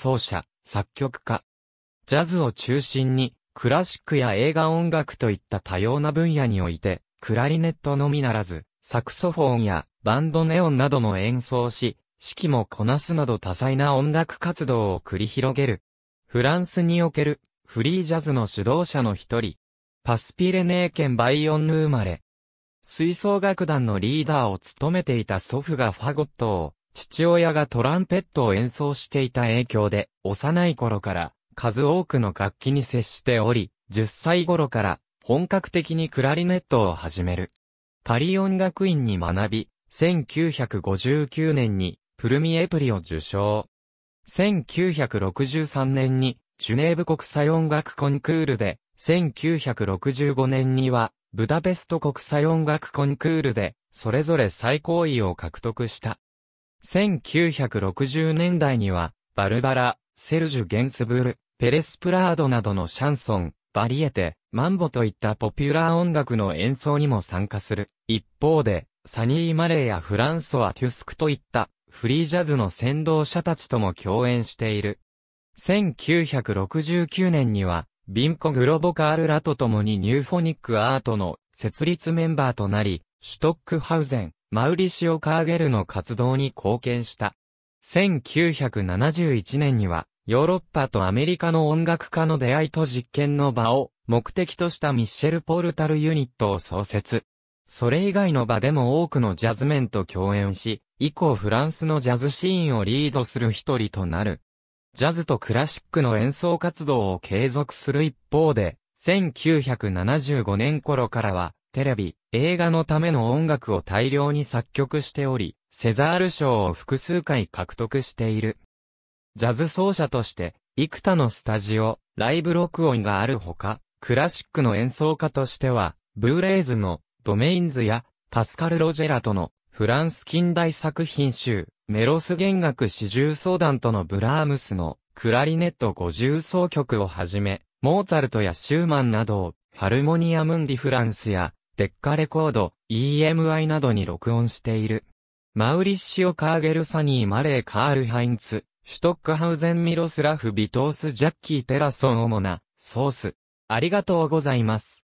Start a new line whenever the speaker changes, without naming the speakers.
奏者、作曲家。ジャズを中心に、クラシックや映画音楽といった多様な分野において、クラリネットのみならず、サクソフォンやバンドネオンなども演奏し、指揮もこなすなど多彩な音楽活動を繰り広げる。フランスにおけるフリージャズの主導者の一人、パスピレネー県バイオンヌ生まれ。吹奏楽団のリーダーを務めていた祖父がファゴットを父親がトランペットを演奏していた影響で、幼い頃から数多くの楽器に接しており、10歳頃から本格的にクラリネットを始める。パリ音楽院に学び、1959年にプルミエプリを受賞。1963年にジュネーブ国際音楽コンクールで、1965年にはブダペスト国際音楽コンクールで、それぞれ最高位を獲得した。1960年代には、バルバラ、セルジュ・ゲンスブル、ペレスプラードなどのシャンソン、バリエテ、マンボといったポピュラー音楽の演奏にも参加する。一方で、サニー・マレーやフランソア・テュスクといったフリージャズの先導者たちとも共演している。1969年には、ビンコ・グロボカールらと共にニューフォニックアートの設立メンバーとなり、シュトックハウゼン、マウリシオ・カーゲルの活動に貢献した。1971年には、ヨーロッパとアメリカの音楽家の出会いと実験の場を目的としたミッシェル・ポルタルユニットを創設。それ以外の場でも多くのジャズメンと共演し、以降フランスのジャズシーンをリードする一人となる。ジャズとクラシックの演奏活動を継続する一方で、1975年頃からは、テレビ、映画のための音楽を大量に作曲しており、セザール賞を複数回獲得している。ジャズ奏者として、幾多のスタジオ、ライブ録音があるほか、クラシックの演奏家としては、ブーレイズのドメインズやパスカル・ロジェラとのフランス近代作品集、メロス弦楽四重奏団とのブラームスのクラリネット五重奏曲をはじめ、モーツァルトやシューマンなどをハルモニアムンディフランスやデッカレコード、EMI などに録音している。マウリッシオ・カーゲル・サニー・マレー・カール・ハインツ、シュトックハウゼン・ミロスラフ・ビトース・ジャッキー・テラソン主な、ソース。ありがとうございます。